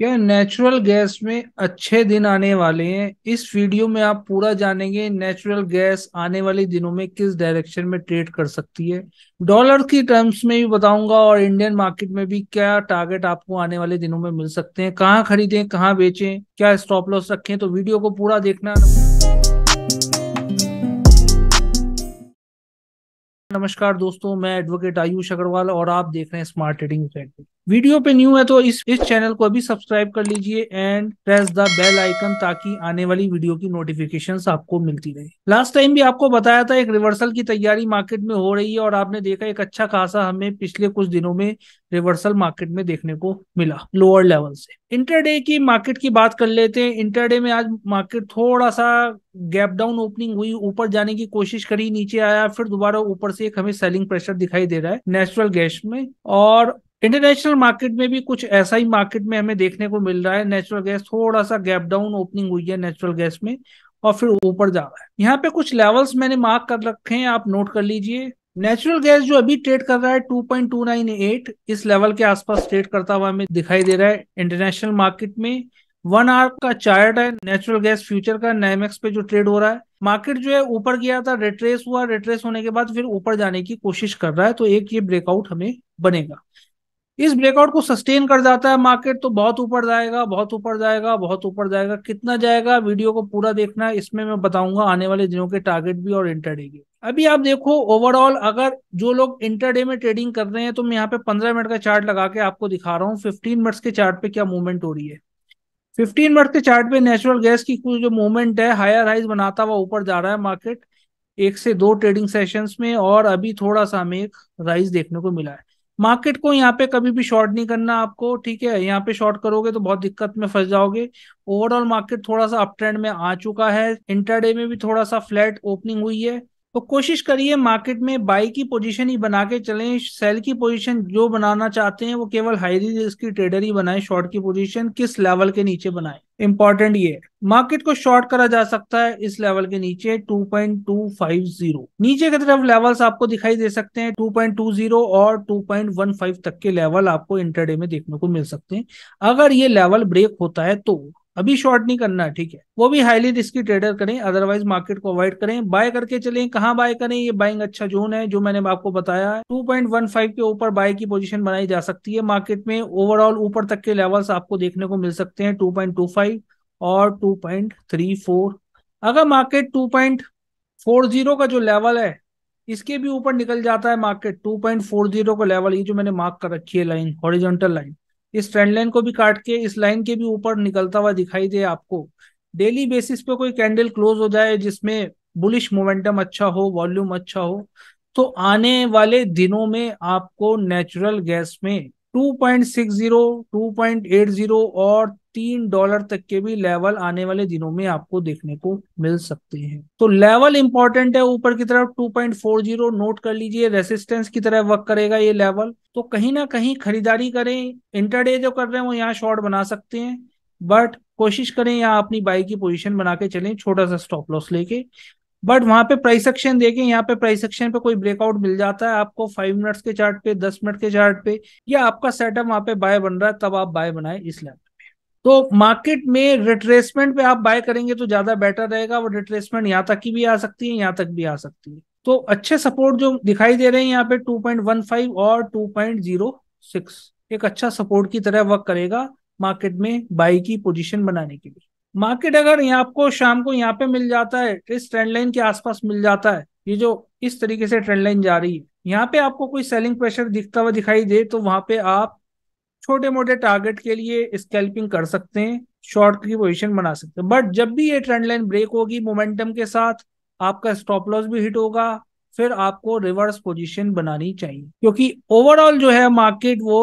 क्या natural gas में अच्छे दिन आने वाले हैं इस वीडियो में आप पूरा जानेंगे नेचुरल गैस आने वाले दिनों में किस डायरेक्शन में ट्रेड कर सकती है डॉलर की टर्म्स में भी बताऊंगा और इंडियन मार्केट में भी क्या टारगेट आपको आने वाले दिनों में मिल सकते हैं कहाँ खरीदें कहाँ बेचें क्या स्टॉप लॉस रखें तो वीडियो को पूरा देखना नमस्कार दोस्तों मैं एडवोकेट आयुष अग्रवाल और आप देख रहे हैं स्मार्ट ट्रेडिंग वीडियो पे न्यू है तो इस इस चैनल को अभी सब्सक्राइब कर लीजिए and press the bell icon ताकि आने वाली वीडियो की नोटिफिकेशन आपको मिलती रहे लास्ट टाइम भी आपको बताया था एक रिवर्सल की तैयारी मार्केट में हो रही है और आपने देखा एक अच्छा खासा हमें पिछले कुछ दिनों में रिवर्सल मार्केट में देखने को मिला लोअर लेवल से इंटरडे की मार्केट की बात कर लेते हैं इंटरडे में आज मार्केट थोड़ा सा गैप डाउन ओपनिंग हुई ऊपर जाने की कोशिश करी नीचे आया फिर दोबारा ऊपर से एक हमें सेलिंग प्रेशर दिखाई दे रहा है नेचुरल गैस में और इंटरनेशनल मार्केट में भी कुछ ऐसा ही मार्केट में हमें देखने को मिल रहा है नेचुरल गैस थोड़ा सा गैप डाउन ओपनिंग हुई है नेचुरल गैस में और फिर ऊपर जा रहा है यहाँ पे कुछ लेवल्स मैंने मार्क कर रखे हैं आप नोट कर लीजिए नेचुरल गैस जो अभी ट्रेड कर रहा है 2.298 इस लेवल के आसपास ट्रेड करता हुआ हमें दिखाई दे रहा है इंटरनेशनल मार्केट में वन आर का चार्ट है नेचुरल गैस फ्यूचर का नैमेक्स पे जो ट्रेड हो रहा है मार्केट जो है ऊपर गया था रिट्रेस हुआ रिट्रेस होने के बाद फिर ऊपर जाने की कोशिश कर रहा है तो एक ये ब्रेकआउट हमें बनेगा इस ब्रेकआउट को सस्टेन कर जाता है मार्केट तो बहुत ऊपर जाएगा बहुत ऊपर जाएगा बहुत ऊपर जाएगा कितना जाएगा वीडियो को पूरा देखना है इसमें मैं बताऊंगा आने वाले दिनों के टारगेट भी और इंटरडे के अभी आप देखो ओवरऑल अगर जो लोग इंटरडे में ट्रेडिंग कर रहे हैं तो मैं यहाँ पे पंद्रह मिनट का चार्ट लगा के आपको दिखा रहा हूँ फिफ्टीन मिनट्स के चार्ट पे क्या मूवमेंट हो रही है फिफ्टीन मिनट के चार्ट पे नेचुरल गैस की जो मूवमेंट है हायर हाइज बनाता हुआ ऊपर जा रहा है मार्केट एक से दो ट्रेडिंग सेशंस में और अभी थोड़ा सा हमें एक राइज देखने को मिला है मार्केट को यहाँ पे कभी भी शॉर्ट नहीं करना आपको ठीक है यहाँ पे शॉर्ट करोगे तो बहुत दिक्कत में फंस जाओगे ओवरऑल मार्केट थोड़ा सा अप ट्रेंड में आ चुका है इंटरडे में भी थोड़ा सा फ्लैट ओपनिंग हुई है तो कोशिश करिए मार्केट में बाई की पोजीशन ही बना के चले सेल की पोजीशन जो बनाना चाहते हैं वो केवल हाई रिस्क की ट्रेडर ही बनाए शॉर्ट की पोजीशन किस लेवल के नीचे बनाए इंपॉर्टेंट ये मार्केट को शॉर्ट करा जा सकता है इस लेवल के नीचे 2.250 नीचे की तरफ लेवल्स आपको दिखाई दे सकते हैं 2.20 और 2.15 तक के लेवल आपको इंटरडे में देखने को मिल सकते हैं अगर ये लेवल ब्रेक होता है तो अभी शॉर्ट नहीं करना ठीक है वो भी हाईली रिस्की ट्रेडर करें अदरवाइज मार्केट को अवॉइड करें बाय करके चलें कहाँ बाय करें ये बाइंग अच्छा जोन है जो मैंने आपको बताया है 2.15 के ऊपर बाय की पोजीशन बनाई जा सकती है मार्केट में ओवरऑल ऊपर तक के लेवल्स आपको देखने को मिल सकते हैं फाइव और फोर अगर मार्केट जीरो का जो लेवल है इसके भी ऊपर निकल जाता है मार्केट 2.40 का लेवल ये जो मैंने मार्क कर रखी है लाइन हॉरिजॉन्टल लाइन इस ट्रेंड लाइन को भी काट के इस लाइन के भी ऊपर निकलता हुआ दिखाई दे आपको डेली बेसिस पे कोई कैंडल क्लोज हो जाए जिसमें बुलिश मोमेंटम अच्छा हो वॉल्यूम अच्छा हो तो आने वाले दिनों में आपको नेचुरल गैस में 2.60, 2.80 और तीन डॉलर तक के भी लेवल आने वाले दिनों में आपको देखने को मिल सकते हैं तो लेवल इंपॉर्टेंट है ऊपर की तरफ 2.40 नोट कर लीजिए रेसिस्टेंस की तरह वर्क करेगा ये लेवल तो कहीं ना कहीं खरीदारी करें इंटरडे जो कर रहे हैं वो यहाँ शॉर्ट बना सकते हैं बट कोशिश करें यहाँ अपनी बाई की पोजिशन बना के चलें छोटा सा स्टॉप लॉस लेके बट वहां पे प्राइस एक्शन देखें यहाँ पे प्राइस एक्शन पे कोई ब्रेकआउट मिल जाता है आपको फाइव मिनट्स के चार्ट पे दस मिनट के चार्ट पे या आपका सेटअप वहां पे बाय बन रहा है तब आप बाय बनाए इस लेवल पे तो मार्केट में रिट्रेसमेंट पे आप बाय करेंगे तो ज्यादा बेटर रहेगा वो रिट्रेसमेंट यहाँ तक की भी आ सकती है यहाँ तक भी आ सकती है तो अच्छे सपोर्ट जो दिखाई दे रहे हैं यहाँ पे 2.15 और 2.06 एक अच्छा सपोर्ट की तरह वर्क करेगा मार्केट में बाई की पोजीशन बनाने के लिए मार्केट अगर यहाँ आपको शाम को यहाँ पे मिल जाता है तो इस ट्रेंड लाइन के आसपास मिल जाता है ये जो इस तरीके से ट्रेंड लाइन जा रही है यहाँ पे आपको कोई सेलिंग प्रेशर दिखता हुआ दिखाई दे तो वहां पे आप छोटे मोटे टारगेट के लिए स्कैल्पिंग कर सकते हैं शॉर्ट की पोजिशन बना सकते हैं बट जब भी ये ट्रेंड लाइन ब्रेक होगी मोमेंटम के साथ आपका स्टॉप लॉस भी हिट होगा फिर आपको रिवर्स पोजीशन बनानी चाहिए क्योंकि ओवरऑल जो है मार्केट वो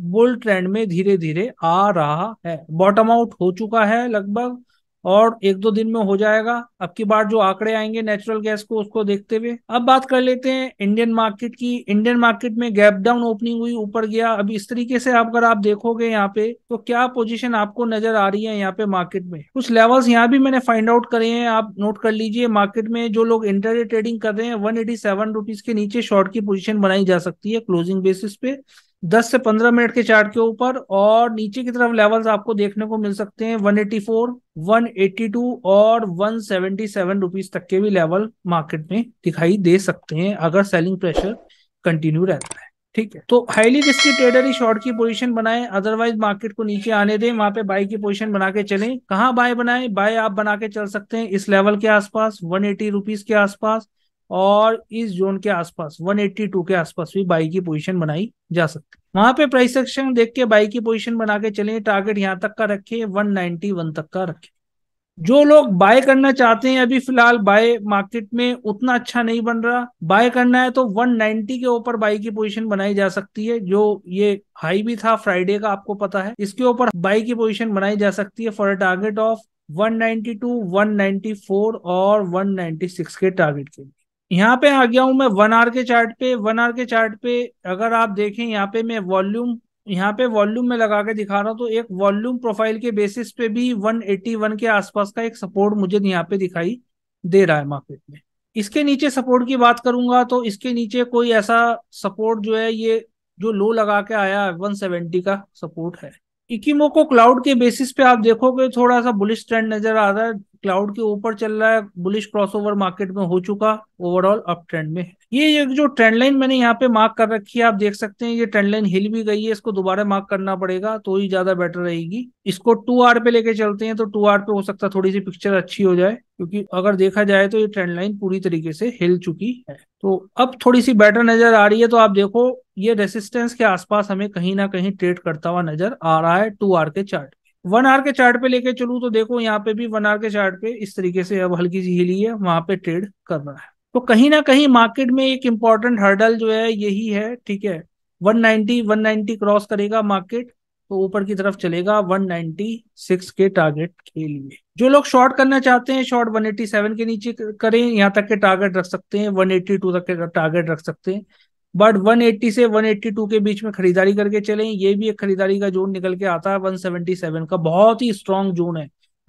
बुल ट्रेंड में धीरे धीरे आ रहा है बॉटम आउट हो चुका है लगभग और एक दो दिन में हो जाएगा अब की बार जो आंकड़े आएंगे नेचुरल गैस को उसको देखते हुए अब बात कर लेते हैं इंडियन मार्केट की इंडियन मार्केट में गैप डाउन ओपनिंग हुई ऊपर गया अब इस तरीके से आप अगर आप देखोगे यहाँ पे तो क्या पोजीशन आपको नजर आ रही है यहाँ पे मार्केट में कुछ लेवल्स यहाँ भी मैंने फाइंड आउट करे हैं आप नोट कर लीजिए मार्केट में जो लोग इंटर ट्रेडिंग कर रहे हैं वन एटी के नीचे शॉर्ट की पोजिशन बनाई जा सकती है क्लोजिंग बेसिस पे 10 से 15 मिनट के चार्ट के ऊपर और नीचे की तरफ लेवल्स आपको देखने को मिल सकते हैं 184, 182 और 177 रुपीस तक के भी लेवल मार्केट में दिखाई दे सकते हैं अगर सेलिंग प्रेशर कंटिन्यू रहता है ठीक है तो हाईली रिस्की ट्रेडर ही शॉर्ट की पोजीशन बनाए अदरवाइज मार्केट को नीचे आने दें वहां पे बाय की पोजीशन बना के चले कहा बाय बनाए बाय आप बना के चल सकते हैं इस लेवल के आसपास वन एटी रुपीज के आसपास और इस जोन के आसपास 182 के आसपास भी बाई की पोजीशन बनाई जा सकती है वहां पे प्राइस एक्शन देख के बाई की पोजीशन बना के चले टारगेट यहां तक का रखे 191 तक का रखे जो लोग बाय करना चाहते हैं अभी फिलहाल बाय मार्केट में उतना अच्छा नहीं बन रहा बाय करना है तो 190 के ऊपर बाई की पोजीशन बनाई जा सकती है जो ये हाई भी था फ्राइडे का आपको पता है इसके ऊपर बाई की पोजीशन बनाई जा सकती है फॉर अ टारगेट ऑफ 192, 194 और 196 के टारगेट के लिए यहाँ पे आ गया हूं मैं वन आर के चार्ट पे वन आर के चार्ट पे अगर आप देखें यहाँ पे मैं वॉल्यूम यहाँ पे वॉल्यूम में लगा के दिखा रहा हूँ तो एक वॉल्यूम प्रोफाइल के बेसिस पे भी 181 के आसपास का एक सपोर्ट मुझे यहाँ पे दिखाई दे रहा है मार्केट में इसके नीचे सपोर्ट की बात करूंगा तो इसके नीचे कोई ऐसा सपोर्ट जो है ये जो लो लगा के आया है 170 का सपोर्ट है इकीमो को क्लाउड के बेसिस पे आप देखोगे थोड़ा सा बुलिश ट्रेंड नजर आ रहा है क्लाउड के ऊपर चल रहा है बुलिश क्रॉसओवर मार्केट में हो चुका ओवरऑल अप ट्रेंड में ये जो ट्रेंड लाइन मैंने यहाँ पे मार्क कर रखी है आप देख सकते हैं ये ट्रेंड लाइन हिल भी गई है इसको दोबारा मार्क करना पड़ेगा तो ही ज्यादा बेटर रहेगी इसको टू आर पे लेके चलते हैं तो टू आर पे हो सकता है थोड़ी सी पिक्चर अच्छी हो जाए क्योंकि अगर देखा जाए तो ये ट्रेंड लाइन पूरी तरीके से हिल चुकी है तो अब थोड़ी सी बेटर नजर आ रही है तो आप देखो ये रेसिस्टेंस के आसपास हमें कहीं ना कहीं ट्रेड करता हुआ नजर आ रहा है टू आर के चार्ट वन आर के चार्ट पे लेके चलू तो देखो यहाँ पे भी वन आर के चार्ट पे इस तरीके से अब हल्की सी हिली है वहां पे ट्रेड कर रहा है तो कहीं ना कहीं मार्केट में एक इंपॉर्टेंट हर्डल जो है यही है ठीक है 190 190 क्रॉस करेगा मार्केट तो ऊपर की तरफ चलेगा 196 के टारगेट के लिए जो लोग शॉर्ट करना चाहते हैं शॉर्ट 187 के नीचे करें यहाँ तक के टारगेट रख सकते हैं 182 तक के टारगेट रख सकते हैं बट 180 से 182 के बीच में खरीदारी करके चले ये भी एक खरीदारी का जोन निकल के आता है 177 का बहुत ही स्ट्रांग जोन है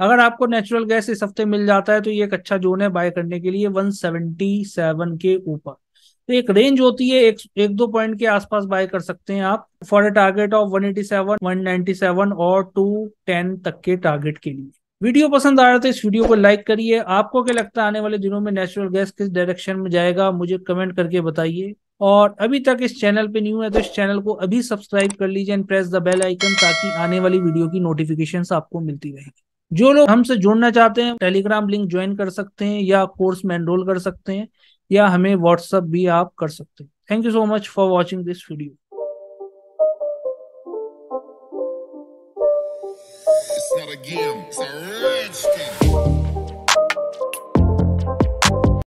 अगर आपको नेचुरल गैस इस हफ्ते मिल जाता है तो ये एक अच्छा जोन है बाय करने के लिए 177 के ऊपर तो एक रेंज होती है एक, एक दो पॉइंट के आसपास बाय कर सकते हैं आप फॉर ए टारगेट ऑफ 187, 197 और 210 तक के टारगेट के लिए वीडियो पसंद आ रहा तो इस वीडियो को लाइक करिए आपको क्या लगता है आने वाले दिनों में नेचुरल गैस किस डायरेक्शन में जाएगा मुझे कमेंट करके बताइए और अभी तक इस चैनल पे न्यू है तो इस चैनल को अभी सब्सक्राइब कर लीजिए and press the bell icon ताकि आने वाली वीडियो की नोटिफिकेशन आपको मिलती रहेगी जो लोग हमसे जुड़ना चाहते हैं टेलीग्राम लिंक ज्वाइन कर सकते हैं या कोर्स में एनरोल कर सकते हैं या हमें व्हाट्सअप भी आप कर सकते हैं thank you so much for watching this video It's not a game, it's a rage game.